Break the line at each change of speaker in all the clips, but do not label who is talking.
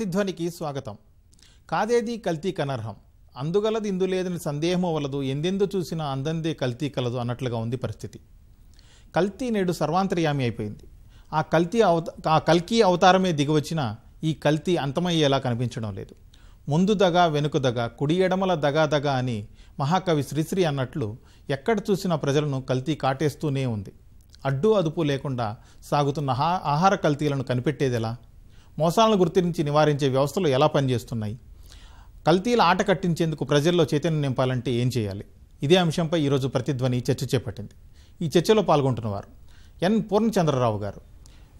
ప్రతిధ్వనికి స్వాగతం కాదేది కల్తీ కనర్హం అందుగలది ఇందు లేదని సందేహం వలదు ఎందెందు చూసినా అందందే కల్తీ కలదు అన్నట్లుగా ఉంది పరిస్థితి కల్తీ నేడు సర్వాంతర్యామి అయిపోయింది ఆ కల్తీ అవత ఆ కల్కీ అవతారమే దిగివచ్చిన ఈ కల్తీ అంతమయ్యేలా కనిపించడం లేదు ముందు దగ వెనుక దగ కుడి ఎడమల దగ దగ అని మహాకవి శ్రీశ్రీ అన్నట్లు ఎక్కడ చూసిన ప్రజలను కల్తీ కాటేస్తూనే ఉంది అడ్డు అదుపు లేకుండా సాగుతున్న ఆహార కల్తీలను కనిపెట్టేదెలా మోసాలను గుర్తించి నివారించే వ్యవస్థలు ఎలా పనిచేస్తున్నాయి కల్తీల ఆట కట్టించేందుకు ప్రజల్లో చైతన్యం నింపాలంటే ఏం చేయాలి ఇదే అంశంపై ఈరోజు ప్రతిధ్వని చర్చ చేపట్టింది ఈ చర్చలో పాల్గొంటున్నవారు ఎన్ పూర్ణచంద్రరావు గారు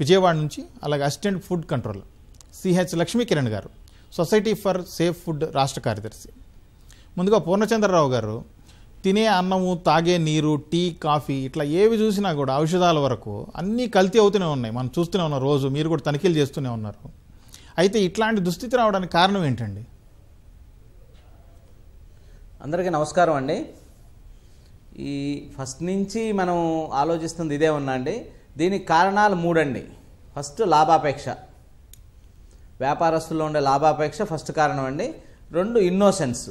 విజయవాడ నుంచి అలాగే assistant food controller CH Lakshmikiran గారు సొసైటీ ఫర్ సేఫ్ ఫుడ్ రాష్ట్ర కార్యదర్శి ముందుగా పూర్ణచంద్రరావు గారు తినే అన్నము తాగే నీరు టీ కాఫీ ఇట్లా ఏవి చూసినా కూడా ఔషధాల వరకు అన్నీ కల్తీ అవుతూనే ఉన్నాయి మనం చూస్తూనే ఉన్నాం రోజు మీరు కూడా తనిఖీలు చేస్తూనే ఉన్నారు అయితే ఇట్లాంటి దుస్థితి రావడానికి కారణం ఏంటండి అందరికీ నమస్కారం అండి
ఈ ఫస్ట్ నుంచి మనం ఆలోచిస్తుంది ఇదే ఉన్నా అండి దీనికి కారణాలు మూడండి ఫస్ట్ లాభాపేక్ష వ్యాపారస్తుల్లో ఉండే లాభాపేక్ష ఫస్ట్ కారణం అండి రెండు ఇన్నోసెన్స్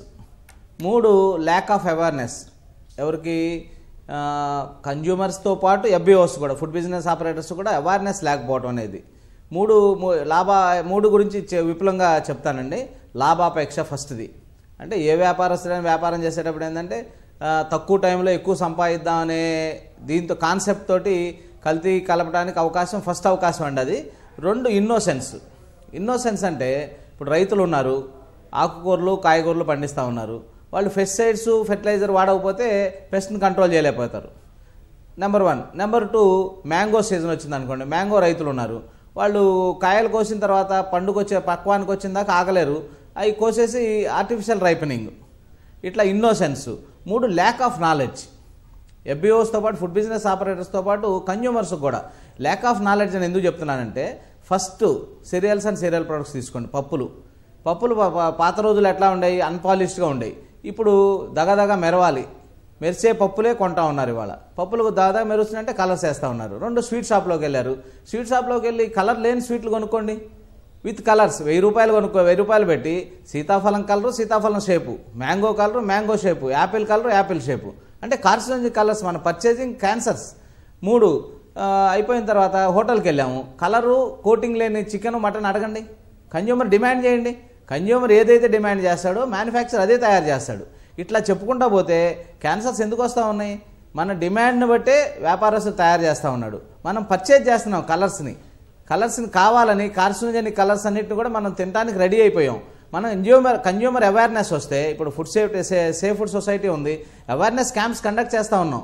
మూడు ల్యాక్ ఆఫ్ అవేర్నెస్ ఎవరికి కన్జ్యూమర్స్తో పాటు ఎఫ్బిఓస్ కూడా ఫుడ్ బిజినెస్ ఆపరేటర్స్ కూడా అవేర్నెస్ లేకపోవడం అనేది మూడు లాభ మూడు గురించి విపులంగా చెప్తానండి లాభాపేక్ష ఫస్ట్ది అంటే ఏ వ్యాపారస్తుడైనా వ్యాపారం చేసేటప్పుడు ఏంటంటే తక్కువ టైంలో ఎక్కువ సంపాదిద్దాం అనే దీంతో కాన్సెప్ట్ తోటి కల్తీ కలపడానికి అవకాశం ఫస్ట్ అవకాశం అండి అది రెండు ఇన్నోసెన్స్ ఇన్నోసెన్స్ అంటే ఇప్పుడు రైతులు ఉన్నారు ఆకుకూరలు కాయగూరలు పండిస్తూ ఉన్నారు వాళ్ళు ఫెస్టిసైడ్స్ ఫెర్టిలైజర్ వాడకపోతే పెస్ట్ని కంట్రోల్ చేయలేకపోతారు number one number two mango season వచ్చింది అనుకోండి మ్యాంగో రైతులు ఉన్నారు వాళ్ళు కాయలు కోసిన తర్వాత పండుగ వచ్చే పక్వానికి వచ్చిన దాకా ఆగలేరు అవి కోసేసి ఆర్టిఫిషియల్ రైపెనింగ్ ఇట్లా ఇన్నోసెన్స్ మూడు ల్యాక్ ఆఫ్ నాలెడ్జ్ ఎఫ్బిఓస్తో పాటు ఫుడ్ బిజినెస్ ఆపరేటర్స్తో పాటు కన్జ్యూమర్స్ కూడా ల్యాక్ ఆఫ్ నాలెడ్జ్ అని ఎందుకు చెప్తున్నానంటే first cereals and cereal products తీసుకోండి పప్పులు పప్పులు పాత రోజులు ఎట్లా ఉండేవి అన్పాలిష్డ్గా ఉండేవి ఇప్పుడు దగదగ మెరవాలి మెరిసే పప్పులే కొంటా ఉన్నారు ఇవాళ పప్పులకు దాదాపు మెరుస్తుందంటే కలర్స్ వేస్తూ ఉన్నారు రెండు స్వీట్ షాప్లోకి వెళ్ళారు స్వీట్ షాప్లోకి వెళ్ళి కలర్ లేని స్వీట్లు కొనుక్కోండి విత్ కలర్స్ వెయ్యి రూపాయలు కొనుక్కో వెయ్యి రూపాయలు పెట్టి సీతాఫలం కలరు సీతాఫలం shape mango colour mango shape apple colour apple shape అంటే కార్సినోజన్ కలర్స్ మన పర్చేజింగ్ క్యాన్సర్స్ మూడు అయిపోయిన తర్వాత హోటల్కి వెళ్ళాము కలరు కోటింగ్ లేని చికెన్ మటన్ అడగండి కన్జ్యూమర్ డిమాండ్ చేయండి కన్జ్యూమర్ ఏదైతే డిమాండ్ చేస్తాడో మ్యానుఫ్యాక్చర్ అదే తయారు చేస్తాడు ఇట్లా చెప్పుకుంటా పోతే క్యాన్సర్స్ ఎందుకు వస్తూ ఉన్నాయి మన డిమాండ్ని బట్టే వ్యాపారస్తులు తయారు చేస్తూ ఉన్నాడు మనం పర్చేజ్ చేస్తున్నాం కలర్స్ని కలర్స్ని కావాలని కార్సినోజెనిక్ కలర్స్ అన్నింటిని కూడా మనం తినడానికి రెడీ అయిపోయాం మనం కన్జ్యూమర్ కన్జ్యూమర్ అవేర్నెస్ వస్తే ఇప్పుడు food safety safe food society ఉంది అవేర్నెస్ క్యాంప్స్ కండక్ట్ చేస్తూ ఉన్నాం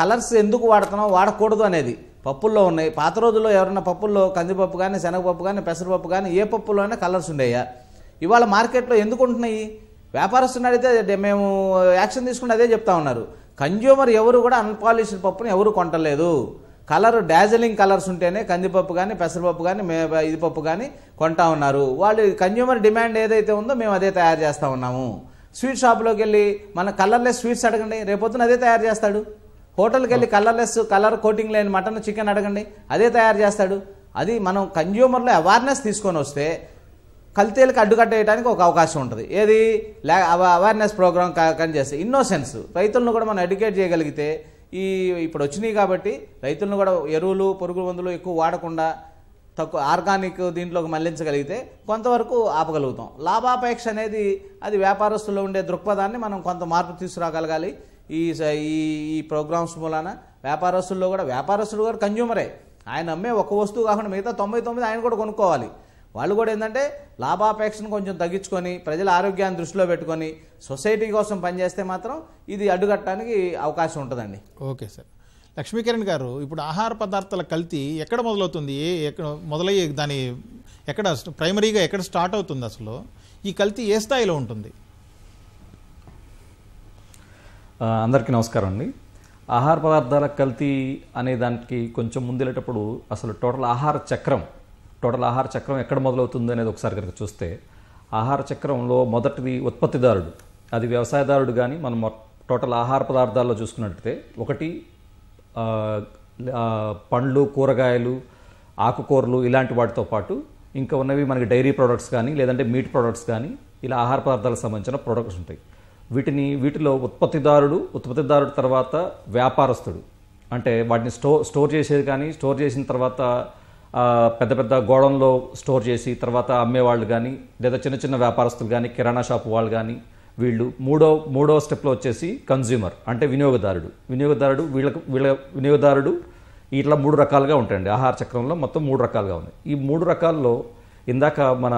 కలర్స్ ఎందుకు వాడుతున్నాం వాడకూడదు అనేది పప్పుల్లో ఉన్నాయి పాత రోజుల్లో ఎవరైనా పప్పుల్లో కందిపప్పు కానీ శనగపప్పు కానీ పెసరపప్పు కానీ ఏ పప్పులో అయినా కలర్స్ ఉండేయా ఇవాళ మార్కెట్లో ఎందుకు ఉంటున్నాయి వ్యాపారస్తుని అడిగితే మేము యాక్షన్ తీసుకుంటే అదే చెప్తా ఉన్నారు కన్జ్యూమర్ ఎవరు కూడా అన్పాలిష్డ్ పప్పుని ఎవరు కొంటలేదు కలర్ డార్జిలింగ్ కలర్స్ ఉంటేనే కందిపప్పు కానీ పెసరపప్పు కానీ మే ఇది పప్పు కానీ కొంటా ఉన్నారు వాళ్ళు కన్జ్యూమర్ డిమాండ్ ఏదైతే ఉందో మేము అదే తయారు చేస్తూ ఉన్నాము స్వీట్ షాప్లోకి వెళ్ళి మన కలర్లెస్ స్వీట్స్ అడగండి రేపొద్దున అదే తయారు చేస్తాడు హోటల్కి వెళ్ళి కలర్లెస్ కలర్ కోటింగ్ లేని మటన్ చికెన్ అడగండి అదే తయారు చేస్తాడు అది మనం కన్జ్యూమర్లో అవేర్నెస్ తీసుకొని వస్తే కల్తీలకు అడ్డుకట్టేయడానికి ఒక అవకాశం ఉంటుంది ఏది అవేర్నెస్ ప్రోగ్రామ్ కానీ చేస్తే ఇన్నోసెన్స్ రైతులను కూడా మనం ఎడ్యుకేట్ చేయగలిగితే ఈ ఇప్పుడు వచ్చినాయి కాబట్టి రైతులను కూడా ఎరువులు పురుగు మందులు ఎక్కువ వాడకుండా తక్కువ ఆర్గానిక్ దీంట్లోకి మళ్లించగలిగితే కొంతవరకు ఆపగలుగుతాం లాభాపేక్ష అనేది అది వ్యాపారస్తుల్లో ఉండే దృక్పథాన్ని మనం కొంత మార్పు తీసుకురాగలగాలి ఈ ఈ ప్రోగ్రామ్స్ మూలాన వ్యాపారస్తుల్లో కూడా వ్యాపారస్తులు కూడా కన్జ్యూమరే ఆయన అమ్మే ఒక వస్తువు కాకుండా మిగతా తొంభై తొమ్మిది ఆయన కూడా కొనుక్కోవాలి వాళ్ళు కూడా ఏంటంటే లాభాపేక్షను కొంచెం తగ్గించుకొని ప్రజల ఆరోగ్యాన్ని దృష్టిలో పెట్టుకొని సొసైటీ కోసం పనిచేస్తే మాత్రం ఇది అడ్డుగట్టడానికి అవకాశం
ఉంటుందండి ఓకే సార్ లక్ష్మీకిరణ్ గారు ఇప్పుడు ఆహార పదార్థాల కల్తీ ఎక్కడ మొదలవుతుంది ఎక్కడ మొదలయ్యే దాని ఎక్కడ ప్రైమరీగా ఎక్కడ స్టార్ట్ అవుతుంది అసలు ఈ కల్తీ ఏ స్థాయిలో ఉంటుంది
అందరికీ నమస్కారం అండి ఆహార పదార్థాల కల్తీ అనే దానికి కొంచెం వెళ్ళేటప్పుడు అసలు టోటల్ ఆహార చక్రం టోటల్ ఆహార చక్రం ఎక్కడ మొదలవుతుంది అనేది ఒకసారి కనుక చూస్తే ఆహార చక్రంలో మొదటిది ఉత్పత్తిదారుడు అది వ్యవసాయదారుడు కానీ మనం టోటల్ ఆహార పదార్థాల్లో చూసుకున్నట్టయితే ఒకటి పండ్లు కూరగాయలు ఆకుకూరలు ఇలాంటి వాటితో పాటు ఇంకా ఉన్నవి మనకి డైరీ ప్రోడక్ట్స్ కానీ లేదంటే మీట్ ప్రోడక్ట్స్ కానీ ఇలా ఆహార పదార్థాలకు సంబంధించిన ప్రోడక్ట్స్ ఉంటాయి వీటిని వీటిలో ఉత్పత్తిదారుడు ఉత్పత్తిదారుడు తర్వాత వ్యాపారస్తుడు అంటే వాటిని స్టో స్టోర్ చేసేది కానీ స్టోర్ చేసిన తర్వాత పెద్ద పెద్ద గోడంలో స్టోర్ చేసి తర్వాత అమ్మేవాళ్ళు కానీ లేదా చిన్న చిన్న వ్యాపారస్తులు కానీ కిరాణా షాపు వాళ్ళు కానీ వీళ్ళు మూడో మూడో స్టెప్లో వచ్చేసి కన్జ్యూమర్ అంటే వినియోగదారుడు వినియోగదారుడు వీళ్ళ వీళ్ళ వినియోగదారుడు ఇట్లా మూడు రకాలుగా ఉంటాయండి ఆహార చక్రంలో మొత్తం మూడు రకాలుగా ఉంది ఈ మూడు రకాల్లో ఇందాక మన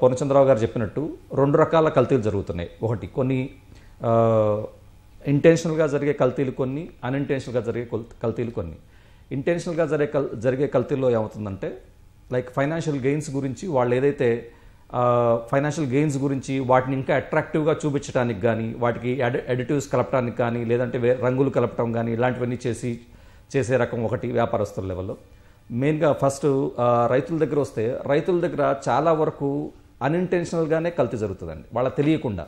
పూర్ణచంద్రరావు గారు చెప్పినట్టు రెండు రకాల కల్తీలు జరుగుతున్నాయి ఒకటి కొన్ని ఇంటెన్షనల్గా జరిగే కల్తీలు కొన్ని అన్ఇంటెన్షనల్గా జరిగే కల్తీలు కొన్ని ఇంటెన్షనల్గా జరిగే కల్ జరిగే కల్తీలో ఏమవుతుందంటే లైక్ ఫైనాన్షియల్ గెయిన్స్ గురించి వాళ్ళు ఏదైతే ఫైనాన్షియల్ గెయిన్స్ గురించి వాటిని ఇంకా అట్రాక్టివ్గా చూపించడానికి కానీ వాటికి ఎడిటివ్స్ కలపడానికి కానీ లేదంటే రంగులు కలపడం కానీ ఇలాంటివన్నీ చేసి చేసే రకం ఒకటి వ్యాపారస్తుల లెవెల్లో మెయిన్గా ఫస్ట్ రైతుల దగ్గర వస్తే రైతుల దగ్గర చాలా వరకు అన్ఇంటెన్షనల్గానే కల్తీ జరుగుతుందండి వాళ్ళ తెలియకుండా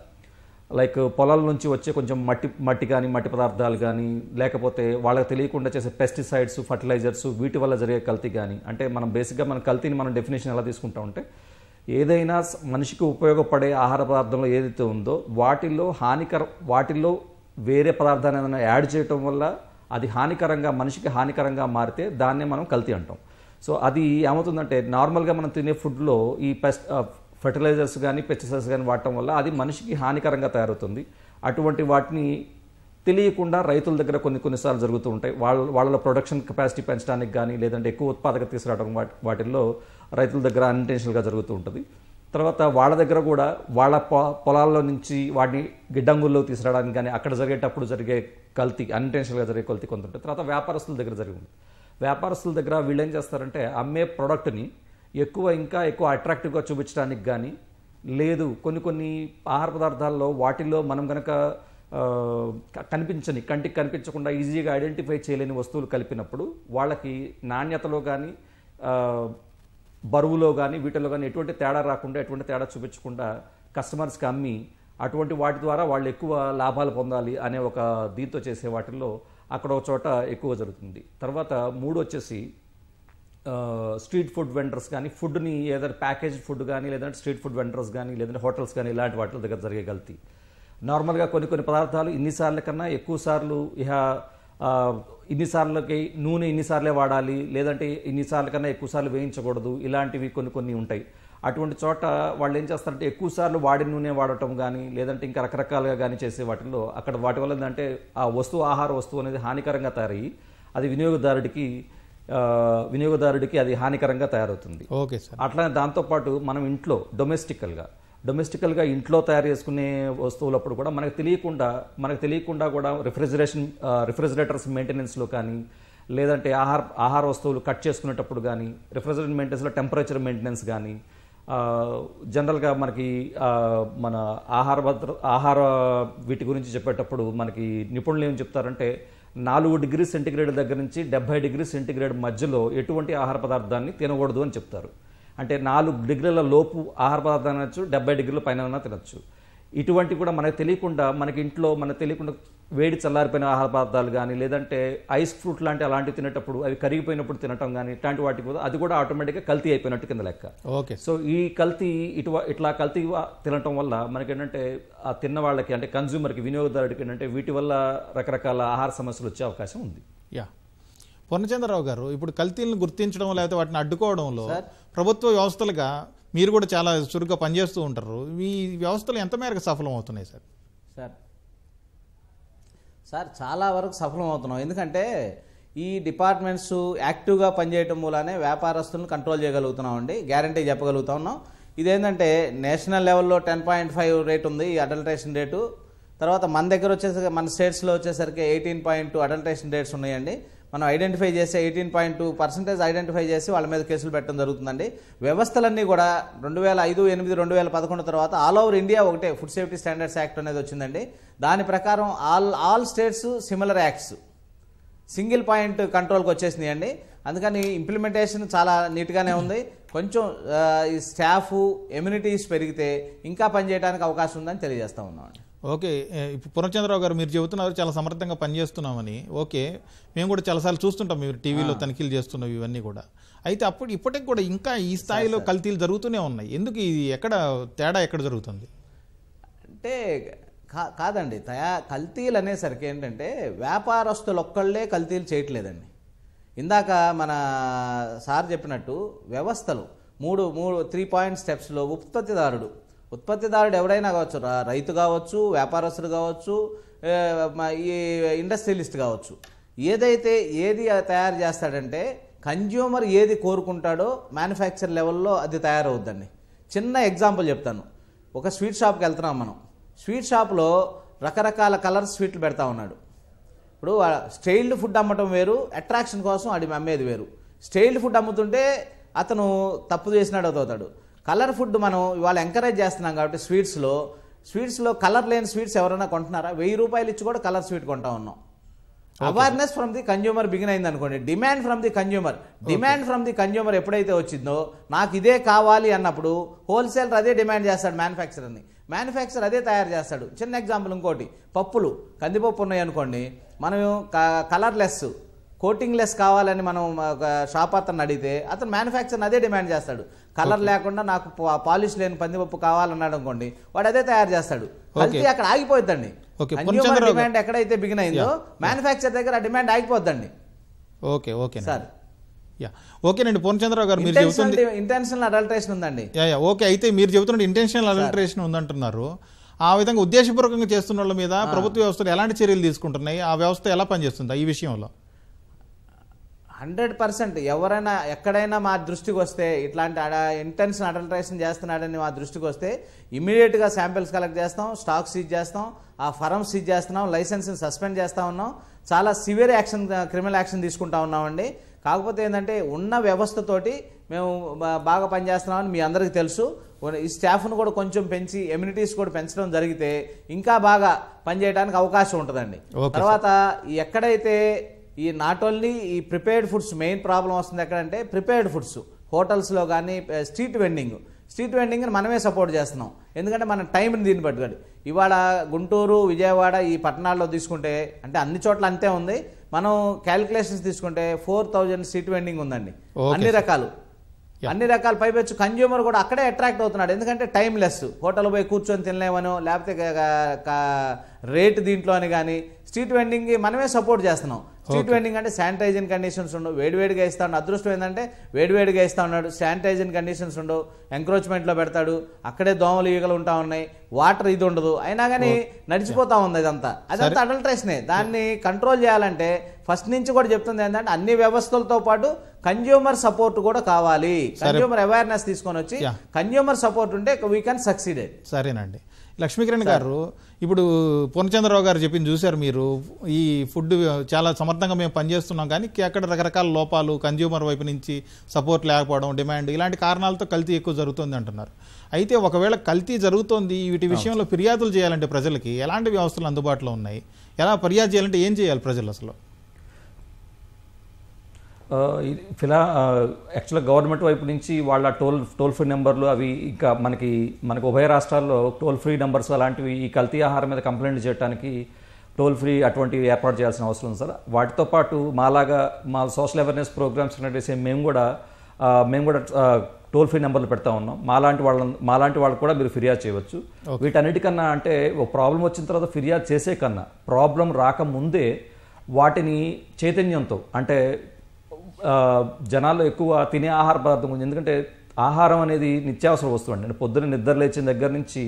లైక్ పొలాల నుంచి వచ్చే కొంచెం మట్టి మట్టి కానీ మట్టి పదార్థాలు కానీ లేకపోతే వాళ్ళకి తెలియకుండా చేసే పెస్టిసైడ్స్ ఫర్టిలైజర్స్ వీటి వల్ల జరిగే కల్తీ కానీ అంటే మనం బేసిక్గా మన కల్తీని మనం డెఫినేషన్ ఎలా తీసుకుంటా ఉంటే ఏదైనా మనిషికి ఉపయోగపడే ఆహార పదార్థంలో ఏదైతే ఉందో వాటిల్లో హానికర వాటిల్లో వేరే పదార్థాన్ని ఏదైనా యాడ్ చేయటం వల్ల అది హానికరంగా మనిషికి హానికరంగా మారితే దాన్నే మనం కల్తీ అంటాం సో అది ఏమవుతుందంటే నార్మల్గా మనం తినే ఫుడ్లో ఈ పెస్ట్ ఫెర్టిలైజర్స్ కానీ పెస్టిసైడ్స్ కానీ వాడటం వల్ల అది మనిషికి హానికరంగా తయారవుతుంది అటువంటి వాటిని తెలియకుండా రైతుల దగ్గర కొన్ని కొన్నిసార్లు జరుగుతూ ఉంటాయి వాళ్ళ వాళ్ళ ప్రొడక్షన్ కెపాసిటీ పెంచడానికి కానీ లేదంటే ఎక్కువ ఉత్పాదక తీసుకురావడం వాటిల్లో రైతుల దగ్గర అన్టెన్షనల్గా జరుగుతూ ఉంటుంది తర్వాత వాళ్ళ దగ్గర కూడా వాళ్ళ పొ పొలాల్లో నుంచి వాటిని గిడ్డంగుల్లో తీసుకురావడానికి కానీ అక్కడ జరిగేటప్పుడు జరిగే కల్తీ అన్టెన్షనల్గా జరిగే కల్తీ కొంత ఉంటుంది తర్వాత వ్యాపారస్తుల దగ్గర జరిగి వ్యాపారస్తుల దగ్గర వీళ్ళు ఏం చేస్తారంటే అమ్మే ప్రోడక్ట్ని ఎక్కువ ఇంకా ఎక్కువ అట్రాక్టివ్గా చూపించడానికి కానీ లేదు కొన్ని కొన్ని ఆహార పదార్థాల్లో వాటిల్లో మనం కనుక కనిపించని కంటికి కనిపించకుండా ఈజీగా ఐడెంటిఫై చేయలేని వస్తువులు కలిపినప్పుడు వాళ్ళకి నాణ్యతలో కానీ బరువులో కానీ వీటిలో కానీ ఎటువంటి తేడా రాకుండా ఎటువంటి తేడా చూపించకుండా కస్టమర్స్కి అమ్మి అటువంటి వాటి ద్వారా వాళ్ళు ఎక్కువ లాభాలు పొందాలి అనే ఒక దీంతో చేసే వాటిల్లో అక్కడ ఒక చోట ఎక్కువ జరుగుతుంది తర్వాత మూడు వచ్చేసి స్ట్రీట్ ఫుడ్ వెండర్స్ కానీ ఫుడ్ని ఏదైనా ప్యాకేజ్ ఫుడ్ కానీ లేదంటే స్ట్రీట్ ఫుడ్ వెండర్స్ కానీ లేదంటే హోటల్స్ కానీ ఇలాంటి వాటి దగ్గర జరిగే గల్తీ నార్మల్గా కొన్ని కొన్ని పదార్థాలు ఇన్నిసార్ల కన్నా ఎక్కువ సార్లు ఇహ ఇన్నిసార్లకి నూనె ఇన్నిసార్లే వాడాలి లేదంటే ఇన్నిసార్ల కన్నా ఎక్కువసార్లు వేయించకూడదు ఇలాంటివి కొన్ని కొన్ని ఉంటాయి అటువంటి చోట వాళ్ళు ఏం చేస్తారంటే ఎక్కువసార్లు వాడిన నూనె వాడటం కానీ లేదంటే ఇంకా రకరకాలుగా కానీ చేసే వాటిల్లో అక్కడ వాటి వల్ల ఏంటంటే ఆ వస్తువు ఆహార వస్తువు అనేది హానికరంగా తయారయ్యి అది వినియోగదారుడికి వినియోగదారుడికి అది హానికరంగా తయారవుతుంది ఓకే సార్ అట్లానే దాంతోపాటు మనం ఇంట్లో డొమెస్టికల్గా డొమెస్టికల్గా ఇంట్లో తయారు చేసుకునే వస్తువులప్పుడు కూడా మనకు తెలియకుండా మనకు తెలియకుండా కూడా రిఫ్రిజరేషన్ రిఫ్రిజిరేటర్స్ మెయింటెనెన్స్లో కానీ లేదంటే ఆహార ఆహార వస్తువులు కట్ చేసుకునేటప్పుడు కానీ రిఫ్రిజరేషన్ మెయింటెనెన్స్లో టెంపరేచర్ మెయింటెనెన్స్ కానీ జనరల్గా మనకి మన ఆహార భద్ర ఆహార వీటి గురించి చెప్పేటప్పుడు మనకి నిపుణులు ఏం చెప్తారంటే నాలుగు డిగ్రీ సెంటిగ్రేడ్ దగ్గర నుంచి డెబ్బై డిగ్రీ సెంటిగ్రేడ్ మధ్యలో ఎటువంటి ఆహార పదార్థాన్ని తినకూడదు అని చెప్తారు అంటే నాలుగు డిగ్రీల లోపు ఆహార పదార్థాన్ని తినచ్చు డెబ్బై డిగ్రీల పైన తినచ్చు ఇటువంటి కూడా మనకు తెలియకుండా మనకి ఇంట్లో మనకు తెలియకుండా వేడి చల్లారిపోయిన ఆహార పదార్థాలు కానీ లేదంటే ఐస్ ఫ్రూట్ లాంటి అలాంటివి తినేటప్పుడు అవి కరిగిపోయినప్పుడు తినటం కానీ ఇట్లాంటి వాటి కూడా అది కూడా ఆటోమేటిక్గా కల్తీ అయిపోయినట్టు కింద లెక్క ఓకే సో ఈ కల్తీ ఇటు ఇట్లా కల్తీ తినటం వల్ల మనకి ఏంటంటే ఆ తిన్న వాళ్ళకి అంటే కన్జ్యూమర్కి వినియోగదారుడికి ఏంటంటే వీటి వల్ల రకరకాల ఆహార సమస్యలు వచ్చే అవకాశం ఉంది
యా పూర్ణచంద్రరావు గారు ఇప్పుడు కల్తీలను గుర్తించడం లేకపోతే వాటిని అడ్డుకోవడంలో ప్రభుత్వ వ్యవస్థలుగా మీరు కూడా చాలా చురుగ్గా పనిచేస్తూ ఉంటారు ఈ వ్యవస్థలు ఎంత మేరకు సఫలం అవుతున్నాయి సార్
సార్ సార్ చాలా వరకు సఫలం అవుతున్నాం ఎందుకంటే ఈ డిపార్ట్మెంట్స్ యాక్టివ్గా పనిచేయటం మూలానే వ్యాపారస్తులను కంట్రోల్ చేయగలుగుతున్నామండి గ్యారంటీ చెప్పగలుగుతా ఉన్నాం ఇదేంటంటే నేషనల్ లెవెల్లో టెన్ పాయింట్ ఫైవ్ రేట్ ఉంది ఈ అడల్ట్రేషన్ రేటు తర్వాత మన దగ్గర వచ్చేసరికి మన స్టేట్స్లో వచ్చేసరికి ఎయిటీన్ పాయింట్ అడల్ట్రేషన్ రేట్స్ ఉన్నాయండి మనం ఐడెంటిఫై చేసి eighteen point two percentage identify చేసి వాళ్ళ మీద కేసులు పెట్టడం జరుగుతుందండి వ్యవస్థలన్నీ కూడా రెండు వేల ఐదు ఎనిమిది రెండు వేల పదకొండు తర్వాత ఆల్ ఓవర్ ఇండియా ఒకటే ఫుడ్ సేఫ్టీ స్టాండర్డ్స్ యాక్ట్ అనేది వచ్చిందండి దాని ప్రకారం all all states similar acts single point కంట్రోల్కి వచ్చేసింది అండి అందుకని ఇంప్లిమెంటేషన్ చాలా నీట్గానే ఉంది కొంచెం ఈ స్టాఫ్ ఎమ్యూనిటీస్ పెరిగితే ఇంకా పనిచేయడానికి అవకాశం ఉందని తెలియజేస్తూ ఉన్నామండి
ఓకే ఇప్పుడు పూర్ణచంద్రరావు గారు మీరు చెబుతున్నారు చాలా సమర్థంగా పనిచేస్తున్నామని ఓకే మేము కూడా చాలాసార్లు చూస్తుంటాం మీరు టీవీలో తనిఖీలు చేస్తున్నాం ఇవన్నీ కూడా అయితే అప్పుడు ఇప్పటికి కూడా ఇంకా ఈ స్థాయిలో కల్తీలు జరుగుతూనే ఉన్నాయి ఎందుకు ఇది ఎక్కడ తేడా ఎక్కడ జరుగుతుంది
అంటే కాదండి తయా కల్తీలు అనేసరికి ఏంటంటే వ్యాపారస్తులు ఒక్కళ్ళే కల్తీలు చేయట్లేదండి ఇందాక మన సార్ చెప్పినట్టు వ్యవస్థలు మూడు మూడు త్రీ పాయింట్ స్టెప్స్లో ఉత్పత్తిదారుడు ఉత్పత్తిదారుడు ఎవడైనా కావచ్చు రైతు కావచ్చు వ్యాపారస్తుడు కావచ్చు ఈ ఇండస్ట్రియలిస్ట్ కావచ్చు ఏదైతే ఏది తయారు చేస్తాడంటే కన్జ్యూమర్ ఏది కోరుకుంటాడో మ్యానుఫ్యాక్చర్ లెవెల్లో అది తయారవుద్దండి చిన్న ఎగ్జాంపుల్ చెప్తాను ఒక స్వీట్ షాప్కి వెళ్తున్నాం మనం స్వీట్ షాప్లో రకరకాల కలర్ స్వీట్లు పెడతా ఉన్నాడు ఇప్పుడు స్టైల్డ్ ఫుడ్ అమ్మటం వేరు అట్రాక్షన్ కోసం అది అమ్మేది వేరు స్టైల్డ్ ఫుడ్ అమ్ముతుంటే అతను తప్పు చేసినాడు అవుతాడు కలర్ ఫుడ్ మనం ఇవాళ ఎంకరేజ్ చేస్తున్నాం కాబట్టి స్వీట్స్లో స్వీట్స్లో కలర్ లేని స్వీట్స్ ఎవరైనా కొంటున్నారా వెయ్యి రూపాయలు ఇచ్చి కూడా కలర్ స్వీట్ కొంటా ఉన్నాం awareness from the consumer begin అయింది అనుకోండి demand from the consumer demand from the consumer ఎప్పుడైతే వచ్చిందో నాకు ఇదే కావాలి అన్నప్పుడు హోల్సేలర్ అదే డిమాండ్ చేస్తాడు మ్యానుఫ్యాక్చరర్ని మ్యానుఫ్యాక్చర్ అదే తయారు చేస్తాడు చిన్న ఎగ్జాంపుల్ ఇంకోటి పప్పులు కందిపప్పు ఉన్నాయి అనుకోండి మనం కలర్లెస్ కోటింగ్లెస్ కావాలని మనం ఒక షాప్ అతను అడిగితే అతను మ్యానుఫ్యాక్చర్ అదే డిమాండ్ చేస్తాడు కలర్ లేకుండా నాకు పాలిష్ లేని పందిపప్పు కావాలన్నాడు అనుకోండి వాడు అదే తయారు చేస్తాడు కల్తీ అక్కడ ఆగిపోద్దండి డిమాండ్ ఎక్కడైతే బిగిన్ అయిందో మ్యానుఫ్యాక్చర్ దగ్గర ఆ డిమాండ్ ఆగిపోద్దండి
ఓకే ఓకే సార్ ఓకేనండి పూర్ణచంద్రరావు గారు మీరు చెబుతుంది
ఇంటెన్షనల్ అడల్టరేషన్ ఉందండి
ఓకే అయితే మీరు చెబుతున్న ఇంటెన్షనల్ అడల్టరేషన్ ఉందంటున్నారు ఆ విధంగా ఉద్దేశపూర్వకంగా చేస్తున్న వాళ్ళ మీద ప్రభుత్వ వ్యవస్థలు ఎలాంటి చర్యలు తీసుకుంటున్నాయి ఆ వ్యవస్థ ఎలా పనిచేస్తుంది ఈ విషయంలో
హండ్రెడ్ పర్సెంట్ ఎవరైనా ఎక్కడైనా మా దృష్టికి వస్తే ఇట్లాంటి ఇంటెన్స్ అడల్ట్రేషన్ చేస్తున్నాడని మా దృష్టికి వస్తే ఇమీడియట్గా శాంపిల్స్ కలెక్ట్ చేస్తాం స్టాక్ సీజ్ చేస్తాం ఆ ఫారం సీజ్ చేస్తున్నాం లైసెన్స్ని సస్పెండ్ చేస్తూ ఉన్నాం చాలా సివియర్ యాక్షన్ క్రిమినల్ యాక్షన్ తీసుకుంటా ఉన్నామండి కాకపోతే ఏంటంటే ఉన్న వ్యవస్థతోటి మేము బాగా పనిచేస్తున్నామని మీ అందరికీ తెలుసు ఈ స్టాఫ్ను కూడా కొంచెం పెంచి ఎమ్యూనిటీస్ కూడా పెంచడం జరిగితే ఇంకా బాగా పనిచేయడానికి అవకాశం ఉంటుందండి తర్వాత ఎక్కడైతే ఈ నాట్ ఓన్లీ ఈ ప్రిపేర్డ్ ఫుడ్స్ మెయిన్ ప్రాబ్లం వస్తుంది ఎక్కడంటే ప్రిపేర్డ్ ఫుడ్స్ హోటల్స్లో కానీ స్ట్రీట్ వెండింగ్ స్ట్రీట్ వెండింగ్ని మనమే సపోర్ట్ చేస్తున్నాం ఎందుకంటే మన టైంని దీన్ని పట్టుకోండి ఇవాళ గుంటూరు విజయవాడ ఈ పట్టణాల్లో తీసుకుంటే అంటే అన్ని చోట్ల అంతే ఉంది మనం క్యాలిక్యులేషన్స్ తీసుకుంటే ఫోర్ థౌజండ్ స్ట్రీట్ వెండింగ్ ఉందండి అన్ని రకాలు అన్ని రకాల పైపెచ్చు కన్జ్యూమర్ కూడా అక్కడే అట్రాక్ట్ అవుతున్నాడు ఎందుకంటే టైం లెస్ హోటల్ పోయి కూర్చొని తినలేమనో లేకపోతే రేటు దీంట్లో అని కానీ స్ట్రీట్ వెండింగ్ మనమే సపోర్ట్ చేస్తున్నాం స్ట్రీట్ వెండింగ్ అంటే శానిటైజింగ్ కండిషన్స్ ఉండవు వేడివేడిగా ఇస్తా ఉన్నాడు అదృష్టం ఏంటంటే వేడివేడిగా ఇస్తా ఉన్నాడు శానిటైజింగ్ కండిషన్స్ ఉండవు ఎంక్రోచ్మెంట్లో పెడతాడు అక్కడే దోమలు ఈగలు ఉంటా ఉన్నాయి వాటర్ ఇది ఉండదు అయినా కానీ నడిచిపోతా ఉంది ఇదంతా అదంతా అడల్ట్రేషనే దాన్ని కంట్రోల్ చేయాలంటే ఫస్ట్ నుంచి కూడా చెప్తుంది ఏంటంటే అన్ని వ్యవస్థలతో పాటు కన్జ్యూమర్ సపోర్ట్ కూడా కావాలి కన్జ్యూమర్ అవేర్నెస్ తీసుకొని వచ్చి కన్జ్యూమర్ సపోర్ట్ ఉంటే వీ కెన్ సక్సీడెడ్
సరేనండి లక్ష్మీకిరణ్ గారు ఇప్పుడు పూర్ణచంద్రరావు గారు చెప్పింది చూశారు మీరు ఈ ఫుడ్ చాలా సమర్థంగా మేము పనిచేస్తున్నాం కానీ అక్కడ రకరకాల లోపాలు కన్జ్యూమర్ వైపు నుంచి సపోర్ట్ లేకపోవడం డిమాండ్ ఇలాంటి కారణాలతో కల్తీ ఎక్కువ జరుగుతుంది అంటున్నారు అయితే ఒకవేళ కల్తీ జరుగుతోంది వీటి విషయంలో ఫిర్యాదులు చేయాలంటే ప్రజలకి ఎలాంటి వ్యవస్థలు అందుబాటులో ఉన్నాయి ఎలా ఫిర్యాదు చేయాలంటే ఏం చేయాలి
ప్రజలు అసలు ఫిలా యాక్చువల్గా గవర్నమెంట్ వైపు నుంచి వాళ్ళ టోల్ టోల్ ఫ్రీ నెంబర్లు అవి ఇంకా మనకి మనకు ఉభయ రాష్ట్రాల్లో టోల్ ఫ్రీ నెంబర్స్ అలాంటివి ఈ కల్తీ ఆహారం మీద కంప్లైంట్ చేయడానికి టోల్ ఫ్రీ అటువంటివి ఏర్పాటు చేయాల్సిన అవసరం ఉంది సార్ వాటితో పాటు మాలాగా మా సోషల్ అవేర్నెస్ ప్రోగ్రామ్స్ చేసే మేము కూడా మేము కూడా టోల్ ఫ్రీ నెంబర్లు పెడతా ఉన్నాం మాలాంటి వాళ్ళ మాలాంటి వాళ్ళు కూడా మీరు ఫిర్యాదు చేయవచ్చు వీటన్నిటికన్నా అంటే ఒక ప్రాబ్లం వచ్చిన తర్వాత ఫిర్యాదు చేసే కన్నా ప్రాబ్లం రాకముందే వాటిని చైతన్యంతో అంటే జనాల్లో ఎక్కువ తినే ఆహార పదార్థం గురించి ఎందుకంటే ఆహారం అనేది నిత్యావసర వస్తువు అండి నేను పొద్దున్న నిద్ర లేచిన దగ్గర నుంచి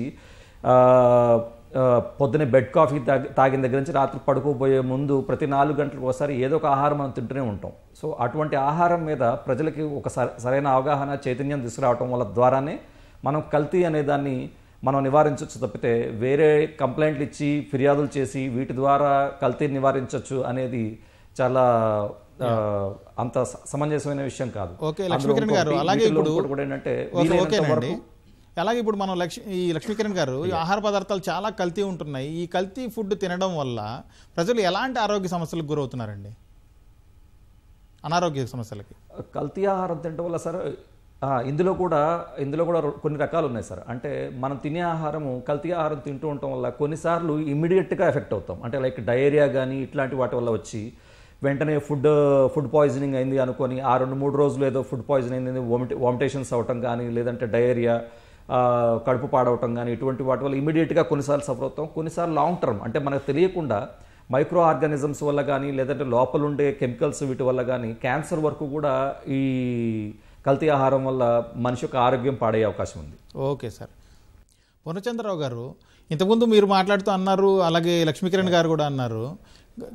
పొద్దునే బెడ్ కాఫీ తాగిన దగ్గర నుంచి రాత్రి పడుకోబోయే ముందు ప్రతి నాలుగు గంటలకు ఒకసారి ఏదో ఒక ఆహారం మనం తింటూనే ఉంటాం సో అటువంటి ఆహారం మీద ప్రజలకి ఒక సరైన అవగాహన చైతన్యం తీసుకురావటం వల్ల ద్వారానే మనం కల్తీ అనే దాన్ని మనం నివారించవచ్చు తప్పితే వేరే కంప్లైంట్లు ఇచ్చి ఫిర్యాదులు చేసి వీటి ద్వారా కల్తీ నివారించవచ్చు అనేది చాలా అంత సమంజసమైన విషయం కాదు ఓకే లక్ష్మీకిరణ్ గారు అలాగే ఇప్పుడు ఓకే అండి ఓకేనండి అలాగే ఇప్పుడు మనం లక్ష్మి ఈ లక్ష్మీకిరణ్ గారు
ఆహార పదార్థాలు చాలా కల్తీ ఉంటున్నాయి ఈ కల్తీ ఫుడ్ తినడం వల్ల ప్రజలు ఎలాంటి ఆరోగ్య
సమస్యలకు గురవుతున్నారండి అనారోగ్య సమస్యలకి కల్తీ ఆహారం తినడం వల్ల సార్ ఇందులో కూడా ఇందులో కూడా కొన్ని రకాలు ఉన్నాయి సార్ అంటే మనం తినే ఆహారము కల్తీ ఆహారం తింటూ ఉండటం వల్ల కొన్నిసార్లు ఇమ్మీడియట్గా ఎఫెక్ట్ అవుతాం అంటే లైక్ డయేరియా కానీ ఇట్లాంటి వాటి వల్ల వచ్చి వెంటనే ఫుడ్ ఫుడ్ పాయిజనింగ్ అయింది అనుకొని ఆ రెండు మూడు రోజులు ఏదో ఫుడ్ పాయిజన్ అయింది వామిట వామిటేషన్స్ అవటం కానీ లేదంటే డయేరియా కడుపు పాడవటం కానీ ఇటువంటి వాటి వల్ల ఇమీడియట్గా కొన్నిసార్లు సఫర్ అవుతాం కొన్నిసార్లు లాంగ్ టర్మ్ అంటే మనకు తెలియకుండా మైక్రో ఆర్గానిజమ్స్ వల్ల కానీ లేదంటే లోపల ఉండే కెమికల్స్ వీటి వల్ల కానీ క్యాన్సర్ వరకు కూడా ఈ కల్తీ ఆహారం వల్ల మనిషి యొక్క ఆరోగ్యం పాడయ్యే అవకాశం ఉంది ఓకే సార్
పూర్ణచంద్రరావు గారు ఇంతకుముందు మీరు మాట్లాడుతూ అన్నారు అలాగే లక్ష్మీకిరణ్ గారు కూడా అన్నారు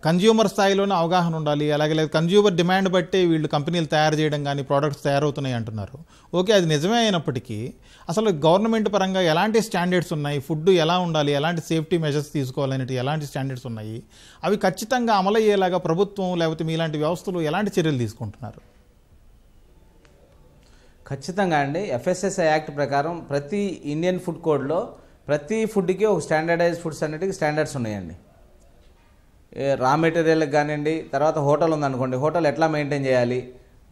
కన్జ్యూమర్ స్థాయిలోనే అవగాహన ఉండాలి అలాగే లేదు కన్జ్యూమర్ డిమాండ్ బట్టి వీళ్ళు కంపెనీలు తయారు చేయడం కానీ ప్రోడక్ట్స్ తయారవుతున్నాయి అంటున్నారు ఓకే అది నిజమే అయినప్పటికీ అసలు గవర్నమెంట్ పరంగా ఎలాంటి స్టాండర్డ్స్ ఉన్నాయి ఫుడ్ ఎలా ఉండాలి ఎలాంటి సేఫ్టీ మెజర్స్ తీసుకోవాలనేటి ఎలాంటి స్టాండర్డ్స్ ఉన్నాయి అవి ఖచ్చితంగా అమలు అయ్యేలాగా ప్రభుత్వం లేకపోతే మీలాంటి వ్యవస్థలు ఎలాంటి చర్యలు తీసుకుంటున్నారు
ఖచ్చితంగా అండి ఎఫ్ఎస్ఎస్ఐ యాక్ట్ ప్రకారం ప్రతి ఇండియన్ ఫుడ్ కోడ్లో ప్రతి ఫుడ్కి ఒక స్టాండర్డైజ్ ఫుడ్స్ అన్నిటికీ స్టాండర్డ్స్ ఉన్నాయండి రా మెటీరియల్కి కానివ్వండి తర్వాత హోటల్ ఉందనుకోండి హోటల్ ఎట్లా మెయింటైన్ చేయాలి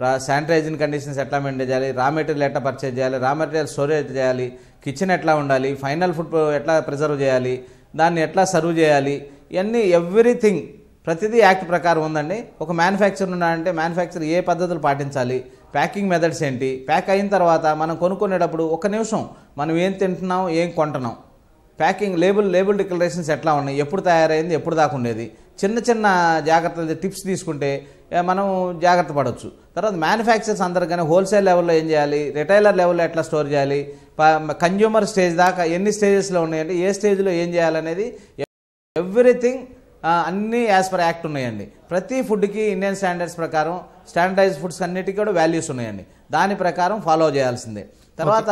రా శానిటైజింగ్ కండిషన్స్ ఎట్లా మెయింటైన్ చేయాలి రా మెటీరియల్ ఎట్లా పర్చేజ్ చేయాలి రా మెటీరియల్ స్టోరేజ్ చేయాలి కిచెన్ ఎట్లా ఉండాలి ఫైనల్ ఫుడ్ ఎట్లా ప్రిజర్వ్ చేయాలి దాన్ని ఎట్లా సర్వ్ చేయాలి ఇవన్నీ ఎవ్రీథింగ్ ప్రతిదీ యాక్ట్ ప్రకారం ఉందండి ఒక మ్యానుఫ్యాక్చర్ ఉన్నాడంటే మ్యానుఫ్యాక్చర్ ఏ పద్ధతులు పాటించాలి ప్యాకింగ్ మెథడ్స్ ఏంటి ప్యాక్ అయిన తర్వాత మనం కొనుక్కునేటప్పుడు ఒక నిమిషం మనం ఏం తింటున్నాం ఏం కొంటున్నాం ప్యాకింగ్ లేబుల్ లేబుల్ డిక్లరేషన్స్ ఎట్లా ఉన్నాయి ఎప్పుడు తయారైంది ఎప్పుడు దాకా ఉండేది చిన్న చిన్న జాగ్రత్తలు టిప్స్ తీసుకుంటే మనం జాగ్రత్త పడవచ్చు తర్వాత మ్యానుఫ్యాక్చర్స్ అందరు కానీ హోల్సేల్ లెవెల్లో ఏం చేయాలి రిటైలర్ లెవెల్లో ఎట్లా స్టోర్ చేయాలి కన్జ్యూమర్ స్టేజ్ దాకా ఎన్ని స్టేజెస్లో ఉన్నాయండి ఏ స్టేజ్లో ఏం చేయాలనేది ఎవ్రీథింగ్ అన్నీ యాజ్ పర్ యాక్ట్ ఉన్నాయండి ప్రతి ఫుడ్కి ఇండియన్ స్టాండర్డ్స్ ప్రకారం స్టాండర్డైజ్ ఫుడ్స్ అన్నిటికీ కూడా వాల్యూస్ ఉన్నాయండి దాని ప్రకారం ఫాలో చేయాల్సిందే తర్వాత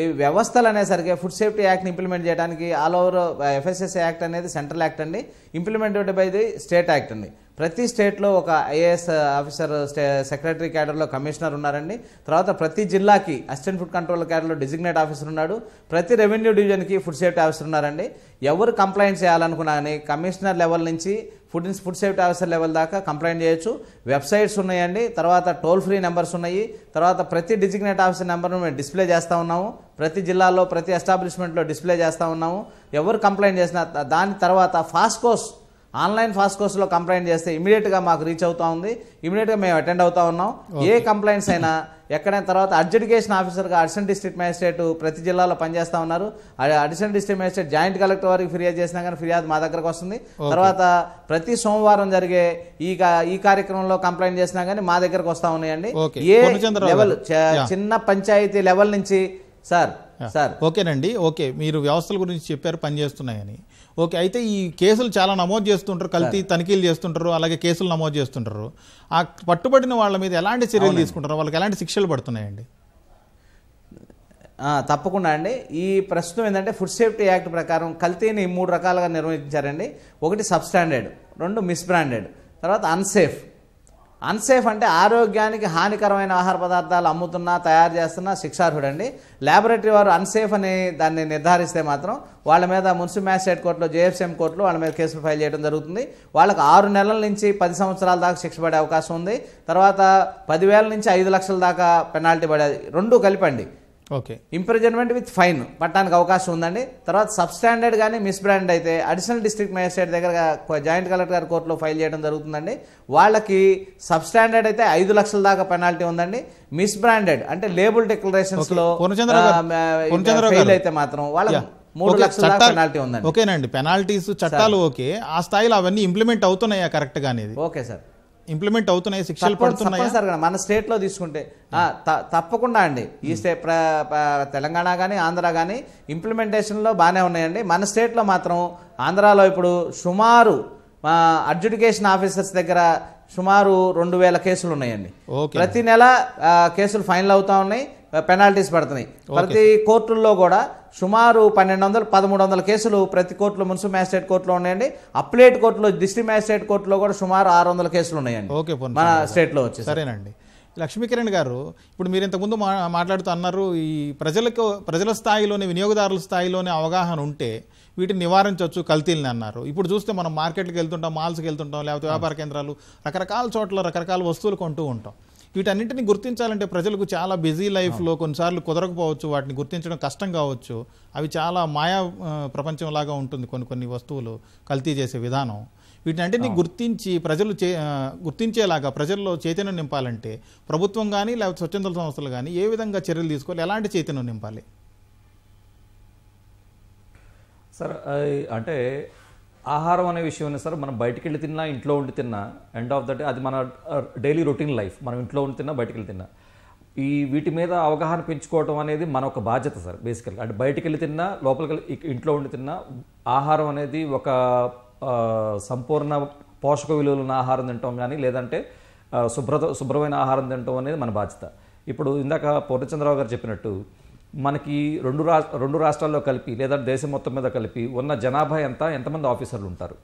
ఈ వ్యవస్థలు అనేసరికి ఫుడ్ సేఫ్టీ యాక్ట్ని ఇంప్లిమెంట్ చేయడానికి ఆల్ ఓవర్ ఎఫ్ఎస్ఎస్ యాక్ట్ అనేది సెంట్రల్ యాక్ట్ అండి implemented by the state act అండి ప్రతి స్టేట్లో ఒక ఐఏఎస్ ఆఫీసర్ స్టే సెక్రటరీ క్యాడర్లో కమిషనర్ ఉన్నారండి తర్వాత ప్రతి జిల్లాకి అసిస్టెంట్ ఫుడ్ కంట్రోల్ క్యాడర్లో డిజిగ్నేట్ ఆఫీసర్ ఉన్నాడు ప్రతి రెవెన్యూ డివిజన్కి ఫుడ్ సేఫ్టీ ఆఫీసర్ ఉన్నారండి ఎవరు కంప్లైంట్ చేయాలనుకున్నా కానీ కమిషనర్ లెవెల్ నుంచి food food safety officer level దాకా కంప్లైంట్ చేయొచ్చు వెబ్సైట్స్ ఉన్నాయండి తర్వాత టోల్ ఫ్రీ నెంబర్స్ ఉన్నాయి తర్వాత ప్రతి డిజిగ్నేట్ ఆఫీసర్ నెంబర్ను మేము డిస్ప్లే చేస్తూ ఉన్నాము ప్రతి జిల్లాలో ప్రతి ఎస్టాబ్లిష్మెంట్లో డిస్ప్లే చేస్తూ ఉన్నాము ఎవరు కంప్లైంట్ చేసినా దాని తర్వాత ఫాస్ట్ కోర్స్ ఆన్లైన్ ఫాస్ట్ కోర్సులో కంప్లైంట్ చేస్తే ఇమీడియట్గా మాకు రీచ్ అవుతూ ఉంది ఇమీడియట్గా మేము అటెండ్ అవుతా ఉన్నాం ఏ కంప్లైంట్స్ అయినా ఎక్కడైనా తర్వాత అడ్జుడికేషన్ ఆఫీసర్గా అడిషనల్ డిస్ట్రిక్ట్ మ్యాజిస్ట్రేట్ ప్రతి జిల్లాలో పనిచేస్తూ ఉన్నారు additional district magistrate joint collector వారికి ఫిర్యాదు చేసినా కానీ ఫిర్యాదు మా దగ్గరకు వస్తుంది తర్వాత ప్రతి సోమవారం జరిగే ఈ ఈ కార్యక్రమంలో కంప్లైంట్ చేసినా కానీ మా దగ్గరకు వస్తూ ఉన్నాయండి ఏ లెవెల్
చిన్న పంచాయతీ లెవెల్ నుంచి సార్ సార్ ఓకేనండి ఓకే మీరు వ్యవస్థల గురించి చెప్పారు పనిచేస్తున్నాయని ఓకే అయితే ఈ కేసులు చాలా నమోదు చేస్తుంటారు కల్తీ తనిఖీలు చేస్తుంటారు అలాగే కేసులు నమోదు చేస్తుంటారు ఆ పట్టుబడిన వాళ్ళ మీద ఎలాంటి చర్యలు తీసుకుంటారు వాళ్ళకి ఎలాంటి శిక్షలు పడుతున్నాయండి తప్పకుండా అండి ఈ ప్రస్తుతం ఏంటంటే ఫుడ్ సేఫ్టీ యాక్ట్
ప్రకారం కల్తీని మూడు రకాలుగా నిర్వహించారండి ఒకటి సబ్స్టాండర్డ్ రెండు మిస్బ్రాండెడ్ తర్వాత అన్సేఫ్ అన్సేఫ్ అంటే ఆరోగ్యానికి హానికరమైన ఆహార పదార్థాలు అమ్ముతున్నా తయారు చేస్తున్నా శిక్షార్హుడండి ల్యాబొరేటరీ వారు అన్సేఫ్ అని దాన్ని నిర్ధారిస్తే మాత్రం వాళ్ళ మీద మున్సిపల్ మ్యాజిస్ట్రేట్ కోర్టులో జేఎఫ్సీఎం కోర్టులో వాళ్ళ మీద కేసులు ఫైల్ చేయడం జరుగుతుంది వాళ్ళకు ఆరు నెలల నుంచి పది సంవత్సరాల దాకా శిక్ష పడే అవకాశం ఉంది తర్వాత పదివేల నుంచి ఐదు లక్షల దాకా పెనాల్టీ పడేది రెండు కలిపండి ఓకే ఇంప్రిజన్మెంట్ విత్ ఫైన్ పట్టడానికి అవకాశం ఉందండి తర్వాత సబ్స్టాండర్డ్ కానీ మిస్బ్రాండ్ అయితే అడిషనల్ డిస్ట్రిక్ట్ మేజిస్ట్రేట్ దగ్గర జాయింట్ కలెక్టర్ గారి కోర్టులో ఫైల్ చేయడం జరుగుతుందండి వాళ్ళకి సబ్స్టాండర్డ్ అయితే ఐదు లక్షల దాకా పెనాల్టీ ఉందండి మిస్బ్రాండెడ్
అంటే లేబుల్ డిక్లరేషన్స్ లో ఫెయిల్ అయితే మాత్రం వాళ్ళ మూడు లక్షల పెనాల్టీ ఓకేనండి పెనాల్టీస్ చట్టాలు ఓకే ఆ స్థాయిలో అవన్నీ ఇంప్లిమెంట్ అవుతున్నాయా కరెక్ట్ గానేది ఓకే సార్ ఇంప్లిమెంట్ అవుతున్నాయి శిక్షలు పడుతున్నాయి
సార్ మన స్టేట్లో తీసుకుంటే తప్పకుండా అండి ఈ స్టేట్ తెలంగాణ కానీ ఆంధ్ర కానీ ఇంప్లిమెంటేషన్లో బాగానే ఉన్నాయండి మన స్టేట్లో మాత్రం ఆంధ్రాలో ఇప్పుడు సుమారు అడ్జుడికేషన్ ఆఫీసర్స్ దగ్గర సుమారు రెండు వేల కేసులు ఉన్నాయండి ప్రతి నెల కేసులు ఫైనల్ అవుతా ఉన్నాయి పెనాల్టీస్ పడుతున్నాయి ప్రతి కోర్టుల్లో కూడా సుమారు పన్నెండు వందలు పదమూడు వందల కేసులు ప్రతి కోర్టులో మున్సిపల్ మ్యాజిస్ట్రేట్ కోర్టులో ఉన్నాయండి అప్లేట్ కోర్టులో డిస్ట్రిక్ట్ మ్యాజిస్ట్రేట్ కోర్టులో కూడా సుమారు
ఆరు వందల కేసులు ఉన్నాయండి ఓకే మన స్టేట్లో వచ్చి సరేనండి లక్ష్మీకిరణ్ గారు ఇప్పుడు మీరు ఇంతకుముందు మా మాట్లాడుతూ అన్నారు ఈ ప్రజలకు ప్రజల స్థాయిలోనే వినియోగదారుల స్థాయిలోనే అవగాహన ఉంటే వీటిని నివారించవచ్చు కల్తీలని అన్నారు ఇప్పుడు చూస్తే మనం మార్కెట్కి వెళ్తుంటాం మాల్స్కి వెళ్తుంటాం లేకపోతే వ్యాపార కేంద్రాలు రకరకాల చోట్ల రకరకాల వస్తువులు కొంటూ ఉంటాం వీటన్నింటిని గుర్తించాలంటే ప్రజలకు చాలా బిజీ లైఫ్లో కొన్నిసార్లు కుదరకపోవచ్చు వాటిని గుర్తించడం కష్టం కావచ్చు అవి చాలా మాయా ప్రపంచంలాగా ఉంటుంది కొన్ని కొన్ని వస్తువులు కల్తీ చేసే విధానం వీటన్నింటినీ గుర్తించి ప్రజలు చే గుర్తించేలాగా ప్రజల్లో చైతన్యం నింపాలంటే ప్రభుత్వం కానీ లేకపోతే స్వచ్ఛంద సంస్థలు కానీ ఏ విధంగా చర్యలు తీసుకోవాలి ఎలాంటి చైతన్యం నింపాలి
సార్ అంటే ఆహారం అనే విషయం సార్ మనం బయటికి వెళ్ళి తిన్నా ఇంట్లో ఉండి తిన్నా ఎండ్ ఆఫ్ ద డే అది మన డైలీ రొటీన్ లైఫ్ మనం ఇంట్లో ఉండి తిన్నా బయటికి వెళ్ళి తిన్నా ఈ వీటి మీద అవగాహన పెంచుకోవడం అనేది మన ఒక బాధ్యత సార్ బేసికల్గా అంటే బయటికి వెళ్ళి తిన్నా లోపలికి ఇంట్లో ఉండి తిన్నా ఆహారం అనేది ఒక సంపూర్ణ పోషక విలువలు ఉన్న ఆహారం తింటాం కానీ లేదంటే శుభ్రత శుభ్రమైన ఆహారం తినటం అనేది మన బాధ్యత ఇప్పుడు ఇందాక పూర్ణచంద్రరావు గారు చెప్పినట్టు మనకి రెండు రా రెండు రాష్ట్రాల్లో కలిపి లేదా దేశం మొత్తం మీద కలిపి ఉన్న జనాభా ఎంత ఎంతమంది ఆఫీసర్లు ఉంటారు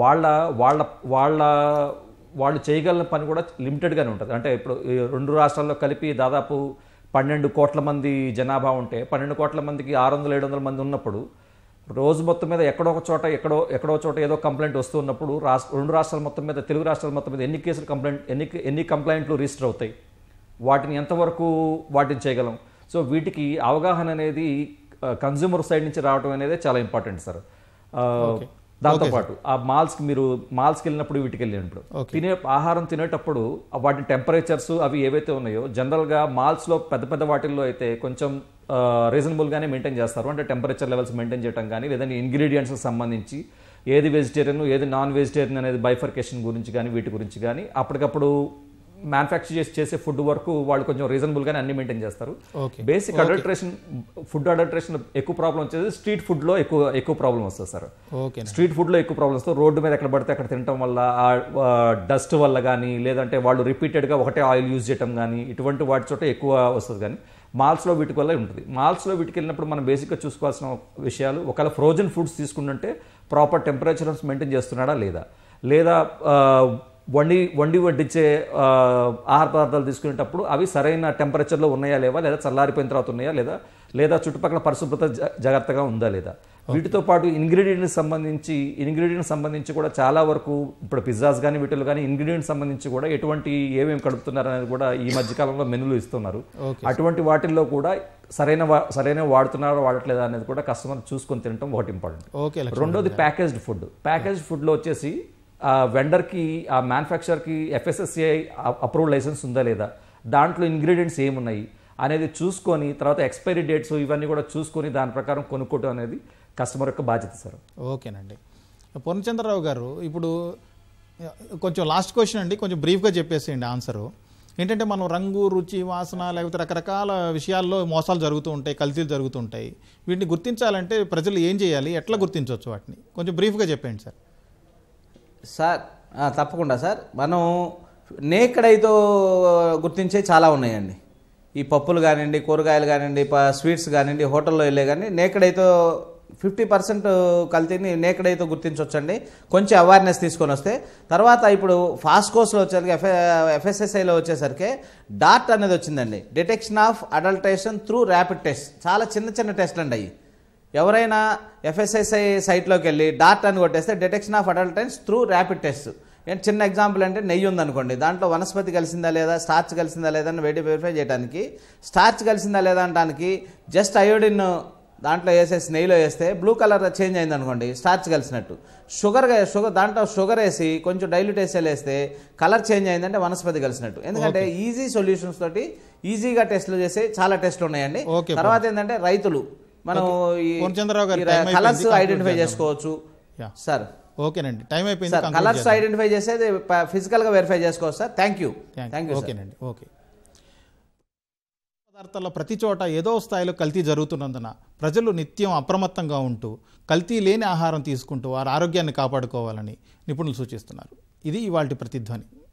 వాళ్ళ వాళ్ళ వాళ్ళ వాళ్ళు చేయగల పని కూడా లిమిటెడ్గానే ఉంటుంది అంటే ఇప్పుడు రెండు రాష్ట్రాల్లో కలిపి దాదాపు పన్నెండు కోట్ల మంది జనాభా ఉంటే పన్నెండు కోట్ల మందికి ఆరు వందల ఏడు వందల మంది ఉన్నప్పుడు రోజు మొత్తం మీద ఎక్కడో ఒక చోట ఎక్కడో ఎక్కడో చోట ఏదో కంప్లైంట్ వస్తూ ఉన్నప్పుడు రాష్ట్ర రెండు రాష్ట్రాల మొత్తం మీద తెలుగు రాష్ట్రాల మొత్తం మీద ఎన్ని కేసులు కంప్లైంట్ ఎన్ని ఎన్ని కంప్లైంట్లు రిజిస్టర్ అవుతాయి వాటిని ఎంతవరకు వాటిని చేయగలం సో వీటికి అవగాహన అనేది కన్జ్యూమర్ సైడ్ నుంచి రావడం అనేది చాలా ఇంపార్టెంట్ సార్ దాంతోపాటు ఆ మాల్స్కి మీరు మాల్స్కి వెళ్ళినప్పుడు వీటికి వెళ్ళినప్పుడు తినే ఆహారం తినేటప్పుడు వాటి టెంపరేచర్స్ అవి ఏవైతే ఉన్నాయో జనరల్గా మాల్స్లో పెద్ద పెద్ద వాటిల్లో అయితే కొంచెం రీజనబుల్గానే మెయింటైన్ చేస్తారు అంటే టెంపరేచర్ లెవెల్స్ మెయింటైన్ చేయడం కానీ లేదంటే ఇంగ్రీడియంట్స్కి సంబంధించి ఏది వెజిటేరియన్ ఏది నాన్ వెజిటేరియన్ అనేది బైఫర్కేషన్ గురించి కానీ వీటి గురించి కానీ అప్పటికప్పుడు మ్యానుఫ్యాక్చర్ చేసి చేసే ఫుడ్ వరకు వాళ్ళు కొంచెం రీజనబుల్గానే అన్ని మెయింటైన్ చేస్తారు బేసిక్ అడల్ట్రేషన్ ఫుడ్ అడల్ట్రేషన్ ఎక్కువ ప్రాబ్లం వచ్చేది స్ట్రీట్ ఫుడ్లో ఎక్కువ ఎక్కువ ప్రాబ్లం వస్తుంది సార్ స్ట్రీట్ ఫుడ్లో ఎక్కువ ప్రాబ్లం వస్తుంది రోడ్డు మీద ఎక్కడ పడితే అక్కడ తినటం వల్ల డస్ట్ వల్ల కానీ లేదంటే వాళ్ళు రిపీటెడ్గా ఒకటే ఆయిల్ యూజ్ చేయడం కానీ ఇటువంటి వాటి చోట ఎక్కువ వస్తుంది కానీ మాల్స్లో వీటికి వల్ల ఉంటుంది మాల్స్లో వీటికి వెళ్ళినప్పుడు మనం బేసిక్గా చూసుకోవాల్సిన విషయాలు ఒకవేళ ఫ్రోజన్ ఫుడ్స్ తీసుకుంటుంటే ప్రాపర్ టెంపరేచర్స్ మెయింటైన్ చేస్తున్నాడా లేదా లేదా వండి వండి వడ్డించే ఆహార పదార్థాలు తీసుకునేటప్పుడు అవి సరైన టెంపరేచర్లో ఉన్నాయా లేవా లేదా చల్లారిపోయిన తర్వాత ఉన్నాయా లేదా లేదా చుట్టుపక్కల పరిశుభ్రత జాగ్రత్తగా ఉందా లేదా వీటితో పాటు ఇంగ్రీడియంట్ సంబంధించి ఇంగ్రీడియంట్ సంబంధించి కూడా చాలా వరకు ఇప్పుడు పిజ్జాస్ కానీ వీటిలో కానీ ఇంగ్రీడియంట్ సంబంధించి కూడా ఎటువంటి ఏమేమి కడుపుతున్నారు అనేది కూడా ఈ మధ్యకాలంలో మెనులు ఇస్తున్నారు అటువంటి వాటిల్లో కూడా సరైన సరైన వాడుతున్నారో వాడట్లేదా అనేది కూడా కస్టమర్ చూసుకొని తినడం ఒకటి ఇంపార్టెంట్ రెండోది ప్యాకేజ్డ్ ఫుడ్ ప్యాకేజ్డ్ ఫుడ్లో వచ్చేసి వెండర్కి ఆ మ్యానుఫ్యాక్చర్కి ఎఫ్ఎస్ఎస్సిఐ అప్రూవ్ లైసెన్స్ ఉందా లేదా దాంట్లో ఇంగ్రీడియంట్స్ ఏమున్నాయి అనేది చూసుకొని తర్వాత ఎక్స్పైరీ డేట్స్ ఇవన్నీ కూడా చూసుకొని దాని ప్రకారం కొనుక్కోవడం అనేది కస్టమర్ యొక్క బాధ్యత సార్ ఓకేనండి
పూర్ణచంద్రరావు గారు ఇప్పుడు కొంచెం లాస్ట్ క్వశ్చన్ అండి కొంచెం బ్రీఫ్గా చెప్పేసేయండి ఆన్సరు ఏంటంటే మనం రంగు రుచి వాసన లేకపోతే రకరకాల విషయాల్లో మోసాలు జరుగుతూ ఉంటాయి కల్తీలు జరుగుతూ ఉంటాయి వీటిని గుర్తించాలంటే ప్రజలు ఏం చేయాలి ఎట్లా గుర్తించవచ్చు వాటిని కొంచెం బ్రీఫ్గా చెప్పండి సార్ సార్ తప్పకుండా
సార్ మనం నేకడైతో గుర్తించే చాలా ఉన్నాయండి ఈ పప్పులు కానివ్వండి కూరగాయలు కానివ్వండి స్వీట్స్ కానివ్వండి హోటల్లో వెళ్ళే కానీ నేకడైతో ఫిఫ్టీ పర్సెంట్ కల్తీని నేకడైతే గుర్తించవచ్చండి కొంచెం అవేర్నెస్ తీసుకొని వస్తే తర్వాత ఇప్పుడు కోర్స్లో వచ్చేసరికి ఎఫ్ ఎఫ్ఎస్ఎస్ఐలో వచ్చేసరికి డాట్ అనేది వచ్చిందండి detection of adulteration through rapid test చాలా చిన్న చిన్న టెస్ట్లు అండి అవి ఎవరైనా ఎఫ్ఎస్ఎస్ఐ సైట్లోకి వెళ్ళి డాట్ అని కొట్టేస్తే detection of adulterants through rapid test చిన్న ఎగ్జాంపుల్ అంటే నెయ్యి ఉందనుకోండి దాంట్లో వనస్పతి కలిసిందా లేదా స్టార్చ్ కలిసిందా లేదా అని వెయిట్ వెరిఫై చేయడానికి స్టార్చ్ కలిసిందా లేదా అనడానికి జస్ట్ అయోడిన్ దాంట్లో వేసేసి నెయ్యిలో వేస్తే బ్లూ కలర్ చేంజ్ అయింది అనుకోండి స్టార్చ్ కలిసినట్టు షుగర్ షుగర్ దాంట్లో షుగర్ వేసి కొంచెం డైల్యూట్ వేసి వేస్తే కలర్ చేంజ్ అయిందంటే వనస్పతి కలిసినట్టు ఎందుకంటే ఈజీ సొల్యూషన్స్ తోటి ఈజీగా టెస్ట్లు చేసే చాలా టెస్ట్లు ఉన్నాయండి తర్వాత ఏంటంటే రైతులు మనం కలర్స్ ఐడెంటిఫై చేసుకోవచ్చు
సార్ ఓకేనండి టైం అయిపోయింది సార్ కలర్స్
ఐడెంటిఫై చేసేది ఫిజికల్గా వెరిఫై చేసుకోవచ్చు sir thank you
thank you ఓకేనండి ఓకే పదార్థాల్లో ప్రతి చోట ఏదో స్థాయిలో కల్తీ జరుగుతున్నందున ప్రజలు నిత్యం అప్రమత్తంగా ఉంటూ కల్తీ లేని ఆహారం తీసుకుంటూ వారి ఆరోగ్యాన్ని కాపాడుకోవాలని నిపుణులు సూచిస్తున్నారు ఇది ఇవాళ ప్రతిధ్వని